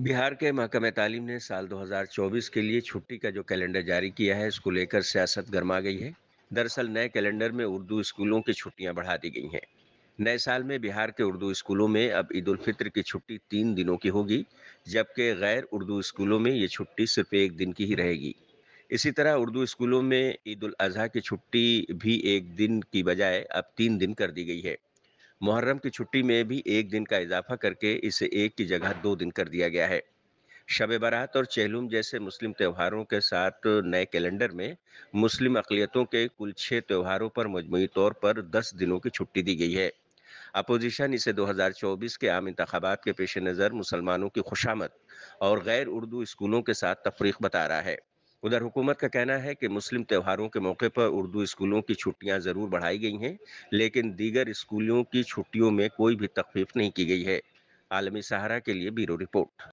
बिहार के महकमे तालीम ने साल 2024 के लिए छुट्टी का जो कैलेंडर जारी किया है इसको लेकर सियासत गर्मा गई है दरअसल नए कैलेंडर में उर्दू स्कूलों की छुट्टियां बढ़ा दी गई हैं नए साल में बिहार के उर्दू स्कूलों में अब ईद उल फित्र की छुट्टी तीन दिनों की होगी जबकि गैर उर्दू स्कूलों में ये छुट्टी सिर्फ एक दिन की ही रहेगी इसी तरह उर्दू स्कूलों में ईद उल अजहा की छुट्टी भी एक दिन की बजाय अब तीन दिन कर दी गई है मुहर्रम की छुट्टी में भी एक दिन का इजाफा करके इसे एक की जगह दो दिन कर दिया गया है शब बारात और चहलुम जैसे मुस्लिम त्योहारों के साथ नए कैलेंडर में मुस्लिम अकलीतों के कुल छः त्योहारों पर मजमू तौर पर दस दिनों की छुट्टी दी गई है अपोजिशन इसे 2024 के आम इंतबात के पेश नज़र मुसलमानों की खुशामद और गैर उर्दू स्कूलों के साथ तफरीक बता रहा है उधर हुकूमत का कहना है कि मुस्लिम त्योहारों के मौके पर उर्दू स्कूलों की छुट्टियां ज़रूर बढ़ाई गई हैं लेकिन दीगर स्कूलों की छुट्टियों में कोई भी तकफीफ नहीं की गई है आलमी सहारा के लिए ब्यूरो रिपोर्ट